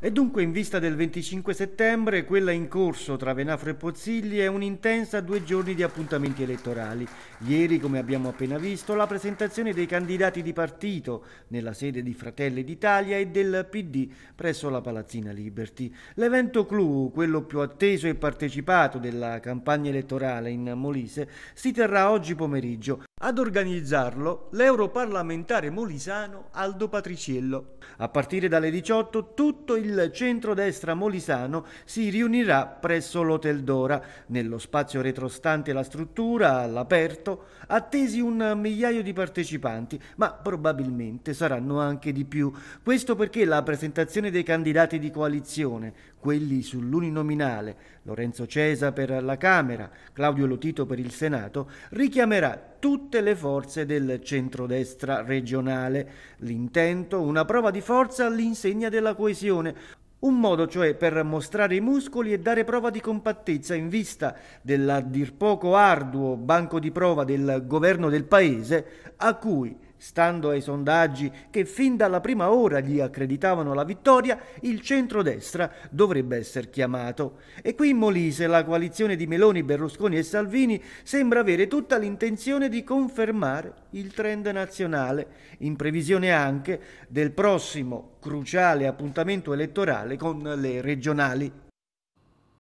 E dunque in vista del 25 settembre, quella in corso tra Venafro e Pozzilli è un'intensa due giorni di appuntamenti elettorali. Ieri, come abbiamo appena visto, la presentazione dei candidati di partito nella sede di Fratelli d'Italia e del PD presso la Palazzina Liberty. L'evento clou, quello più atteso e partecipato della campagna elettorale in Molise, si terrà oggi pomeriggio. Ad organizzarlo l'europarlamentare molisano Aldo Patriciello. A partire dalle 18 tutto il il centrodestra molisano si riunirà presso l'Hotel Dora. Nello spazio retrostante la struttura, all'aperto, attesi un migliaio di partecipanti, ma probabilmente saranno anche di più. Questo perché la presentazione dei candidati di coalizione, quelli sull'uninominale, Lorenzo Cesa per la Camera, Claudio Lotito per il Senato, richiamerà tutte le forze del centrodestra regionale. L'intento, una prova di forza all'insegna della coesione, un modo cioè per mostrare i muscoli e dare prova di compattezza in vista dell'a dir poco arduo banco di prova del governo del paese a cui Stando ai sondaggi che fin dalla prima ora gli accreditavano la vittoria, il centrodestra dovrebbe essere chiamato. E qui in Molise la coalizione di Meloni, Berlusconi e Salvini sembra avere tutta l'intenzione di confermare il trend nazionale, in previsione anche del prossimo cruciale appuntamento elettorale con le regionali.